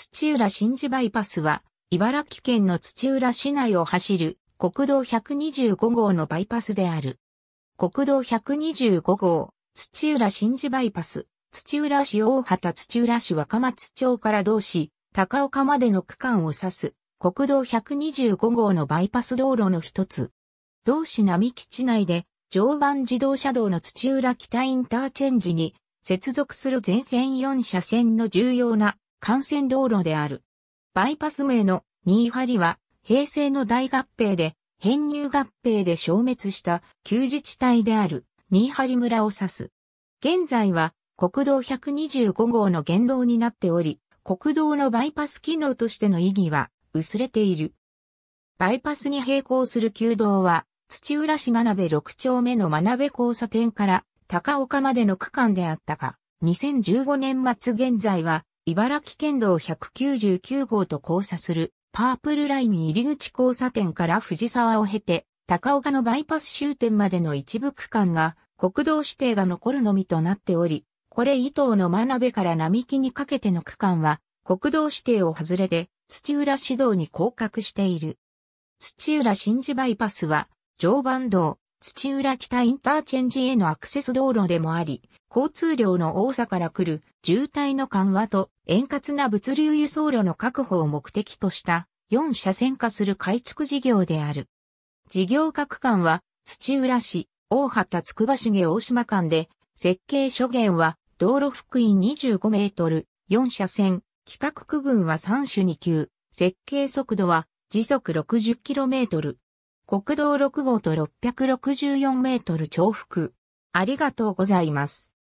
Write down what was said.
土浦新地バイパスは、茨城県の土浦市内を走る国道125号のバイパスである。国道125号、土浦新地バイパス、土浦市大畑土浦市若松町から同市、高岡までの区間を指す、国道125号のバイパス道路の一つ。同市並基地内で、常磐自動車道の土浦北インターチェンジに、接続する全線4車線の重要な幹線道路である。バイパス名の新張は平成の大合併で編入合併で消滅した旧自治体である新張村を指す。現在は国道125号の言動になっており、国道のバイパス機能としての意義は薄れている。バイパスに並行する旧道は土浦市真鍋6丁目の真鍋交差点から高岡までの区間であったが、2015年末現在は茨城県道199号と交差するパープルライン入り口交差点から藤沢を経て、高岡のバイパス終点までの一部区間が国道指定が残るのみとなっており、これ伊東の真鍋から並木にかけての区間は国道指定を外れて土浦市道に降格している。土浦新地バイパスは常磐道、土浦北インターチェンジへのアクセス道路でもあり、交通量の多さから来る渋滞の緩和と円滑な物流輸送路の確保を目的とした4車線化する改築事業である。事業各間は土浦市、大畑つくば市下大島間で、設計諸元は道路福音25メートル、4車線、規格区分は3種2級、設計速度は時速60キロメートル。国道6号と664メートル重複。ありがとうございます。